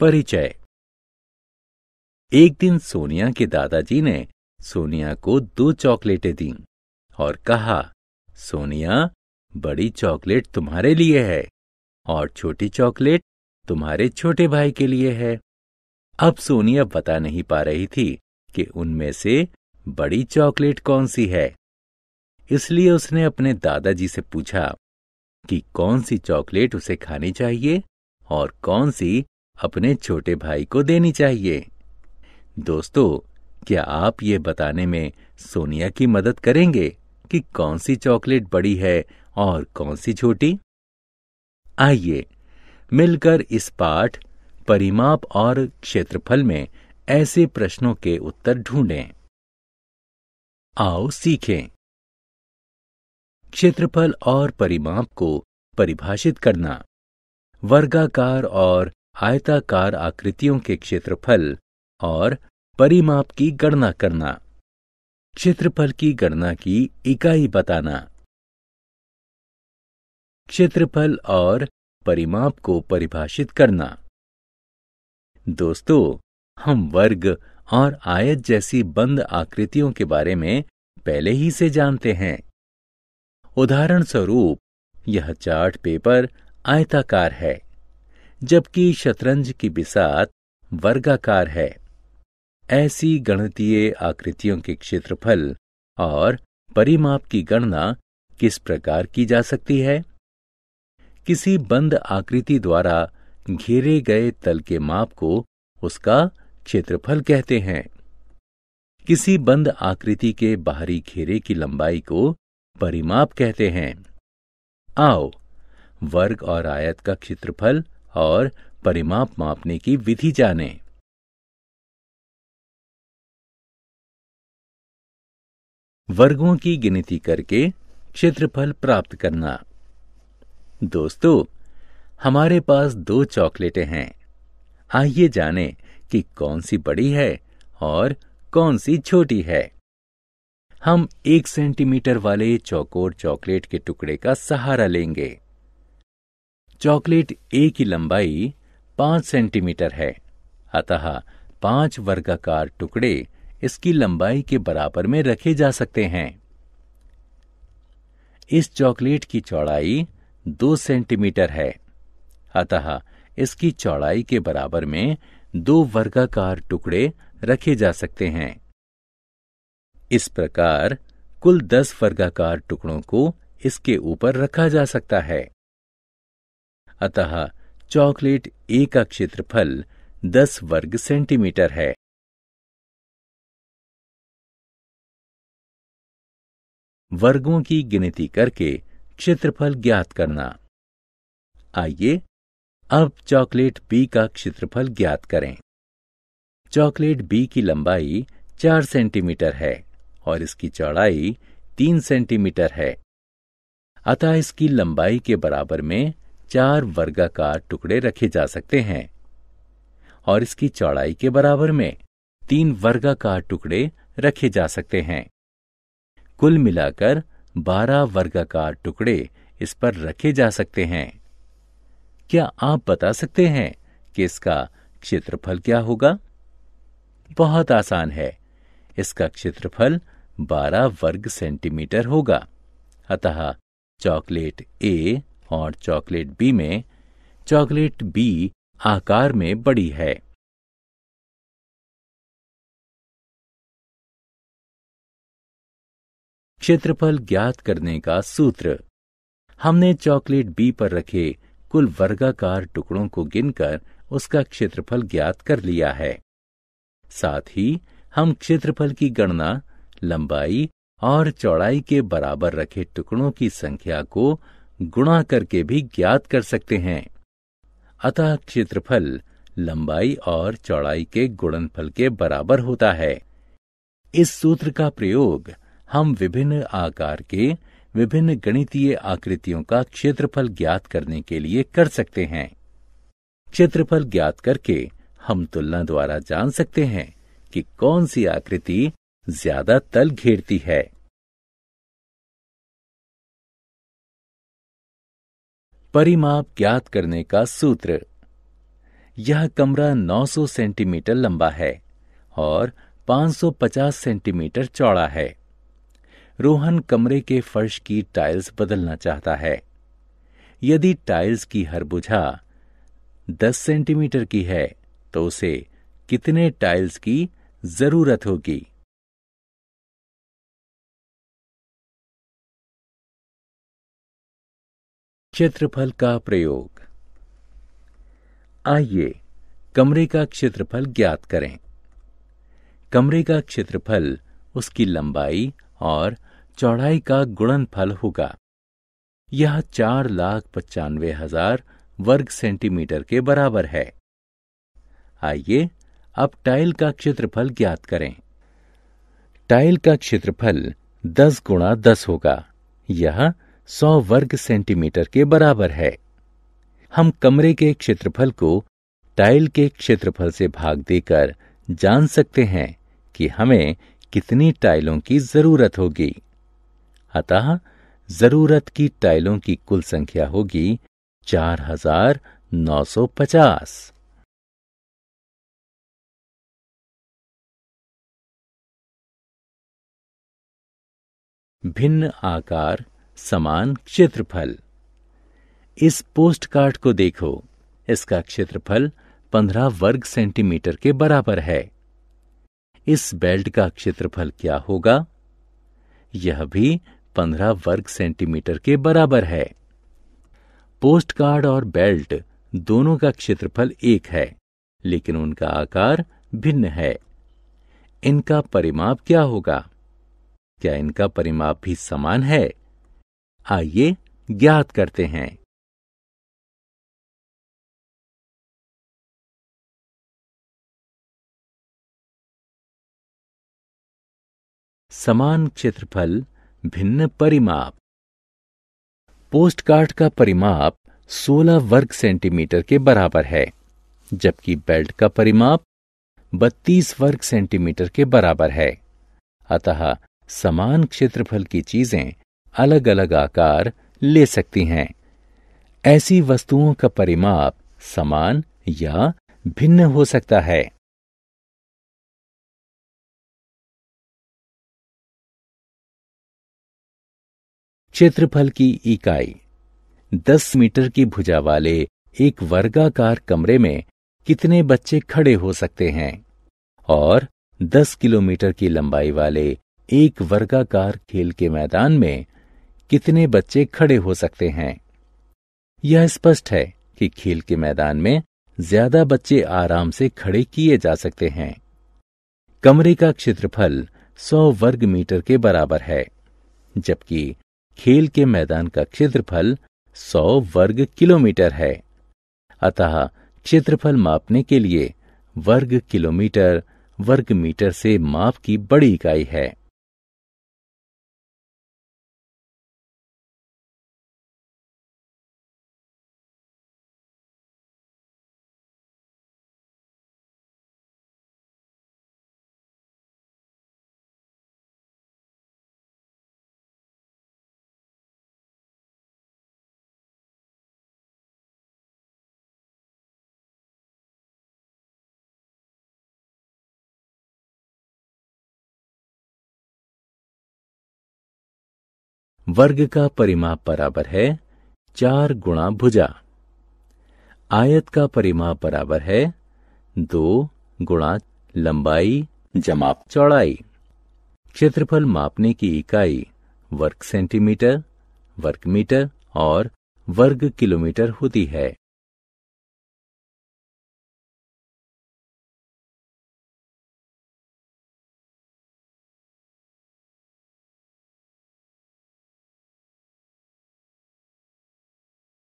परिचय एक दिन सोनिया के दादाजी ने सोनिया को दो चॉकलेटें दी और कहा सोनिया बड़ी चॉकलेट तुम्हारे लिए है और छोटी चॉकलेट तुम्हारे छोटे भाई के लिए है अब सोनिया बता नहीं पा रही थी कि उनमें से बड़ी चॉकलेट कौन सी है इसलिए उसने अपने दादाजी से पूछा कि कौन सी चॉकलेट उसे खानी चाहिए और कौन सी अपने छोटे भाई को देनी चाहिए दोस्तों क्या आप ये बताने में सोनिया की मदद करेंगे कि कौन सी चॉकलेट बड़ी है और कौन सी छोटी आइए मिलकर इस पाठ परिमाप और क्षेत्रफल में ऐसे प्रश्नों के उत्तर ढूंढें आओ सीखें क्षेत्रफल और परिमाप को परिभाषित करना वर्गाकार और आयताकार आकृतियों के क्षेत्रफल और परिमाप की गणना करना क्षेत्रफल की गणना की इकाई बताना क्षेत्रफल और परिमाप को परिभाषित करना दोस्तों हम वर्ग और आयत जैसी बंद आकृतियों के बारे में पहले ही से जानते हैं उदाहरण स्वरूप यह चार्ट पेपर आयताकार है जबकि शतरंज की बिसात वर्गाकार है ऐसी गणतीय आकृतियों के क्षेत्रफल और परिमाप की गणना किस प्रकार की जा सकती है किसी बंद आकृति द्वारा घेरे गए तल के माप को उसका क्षेत्रफल कहते हैं किसी बंद आकृति के बाहरी घेरे की लंबाई को परिमाप कहते हैं आओ वर्ग और आयत का क्षेत्रफल और परिमाप मापने की विधि जाने वर्गों की गिनती करके क्षेत्रफल प्राप्त करना दोस्तों हमारे पास दो चॉकलेटें हैं आइए जानें कि कौन सी बड़ी है और कौन सी छोटी है हम एक सेंटीमीटर वाले चौकोर चॉकलेट के टुकड़े का सहारा लेंगे चॉकलेट ए की लंबाई पांच सेंटीमीटर है अतः पांच वर्गाकार टुकड़े इसकी लंबाई के बराबर में रखे जा सकते हैं इस चॉकलेट की चौड़ाई दो सेंटीमीटर है अतः इसकी चौड़ाई के बराबर में दो वर्गाकार टुकड़े रखे जा सकते हैं इस प्रकार कुल दस वर्गाकार टुकड़ों को इसके ऊपर रखा जा सकता है अतः चॉकलेट ए का क्षेत्रफल 10 वर्ग सेंटीमीटर है वर्गों की गिनती करके क्षेत्रफल ज्ञात करना आइए अब चॉकलेट बी का क्षेत्रफल ज्ञात करें चॉकलेट बी की लंबाई चार सेंटीमीटर है और इसकी चौड़ाई तीन सेंटीमीटर है अतः इसकी लंबाई के बराबर में चार वर्गाकार टुकड़े रखे जा सकते हैं और इसकी चौड़ाई के बराबर में तीन वर्गाकार टुकड़े रखे जा सकते हैं कुल मिलाकर बारह वर्गाकार टुकड़े इस पर रखे जा सकते हैं क्या आप बता सकते हैं कि इसका क्षेत्रफल क्या होगा बहुत आसान है इसका क्षेत्रफल 12 वर्ग सेंटीमीटर होगा अतः चॉकलेट ए और चॉकलेट बी में चॉकलेट बी आकार में बड़ी है क्षेत्रफल ज्ञात करने का सूत्र हमने चॉकलेट बी पर रखे कुल वर्गाकार टुकड़ों को गिनकर उसका क्षेत्रफल ज्ञात कर लिया है साथ ही हम क्षेत्रफल की गणना लंबाई और चौड़ाई के बराबर रखे टुकड़ों की संख्या को गुणा करके भी ज्ञात कर सकते हैं अतः क्षेत्रफल लंबाई और चौड़ाई के गुणनफल के बराबर होता है इस सूत्र का प्रयोग हम विभिन्न आकार के विभिन्न गणितीय आकृतियों का क्षेत्रफल ज्ञात करने के लिए कर सकते हैं क्षेत्रफल ज्ञात करके हम तुलना द्वारा जान सकते हैं कि कौन सी आकृति ज्यादा तल घेरती है परिमाप ज्ञात करने का सूत्र यह कमरा 900 सेंटीमीटर लंबा है और 550 सेंटीमीटर चौड़ा है रोहन कमरे के फर्श की टाइल्स बदलना चाहता है यदि टाइल्स की हर बुझा 10 सेंटीमीटर की है तो उसे कितने टाइल्स की जरूरत होगी क्षेत्रफल का प्रयोग आइए कमरे का क्षेत्रफल ज्ञात करें कमरे का क्षेत्रफल उसकी लंबाई और चौड़ाई का गुणनफल होगा यह चार लाख पचानवे हजार वर्ग सेंटीमीटर के बराबर है आइए अब टाइल का क्षेत्रफल ज्ञात करें टाइल का क्षेत्रफल दस गुणा दस होगा यह सौ वर्ग सेंटीमीटर के बराबर है हम कमरे के क्षेत्रफल को टाइल के क्षेत्रफल से भाग देकर जान सकते हैं कि हमें कितनी टाइलों की जरूरत होगी अतः जरूरत की टाइलों की कुल संख्या होगी 4950। भिन्न आकार समान क्षेत्रफल इस पोस्ट कार्ड को देखो इसका क्षेत्रफल 15 वर्ग सेंटीमीटर के बराबर है इस बेल्ट का क्षेत्रफल क्या होगा यह भी 15 वर्ग सेंटीमीटर के बराबर है पोस्ट कार्ड और बेल्ट दोनों का क्षेत्रफल एक है लेकिन उनका आकार भिन्न है इनका परिमाप क्या होगा क्या इनका परिमाप भी समान है आइए ज्ञात करते हैं समान क्षेत्रफल भिन्न परिमाप पोस्टकार्ड का परिमाप 16 वर्ग सेंटीमीटर के बराबर है जबकि बेल्ट का परिमाप 32 वर्ग सेंटीमीटर के बराबर है अतः समान क्षेत्रफल की चीजें अलग अलग आकार ले सकती हैं ऐसी वस्तुओं का परिमाप समान या भिन्न हो सकता है क्षेत्रफल की इकाई 10 मीटर की भुजा वाले एक वर्गाकार कमरे में कितने बच्चे खड़े हो सकते हैं और 10 किलोमीटर की लंबाई वाले एक वर्गाकार खेल के मैदान में कितने बच्चे खड़े हो सकते हैं यह स्पष्ट है कि खेल के मैदान में ज्यादा बच्चे आराम से खड़े किए जा सकते हैं कमरे का क्षेत्रफल 100 वर्ग मीटर के बराबर है जबकि खेल के मैदान का क्षेत्रफल 100 वर्ग किलोमीटर है अतः क्षेत्रफल मापने के लिए वर्ग किलोमीटर वर्ग मीटर से माप की बड़ी इकाई है वर्ग का परिमाप बराबर है चार गुणा भुजा आयत का परिमाप बराबर है दो गुणा लंबाई जमाप चौड़ाई क्षेत्रफल मापने की इकाई वर्ग सेंटीमीटर वर्ग मीटर और वर्ग किलोमीटर होती है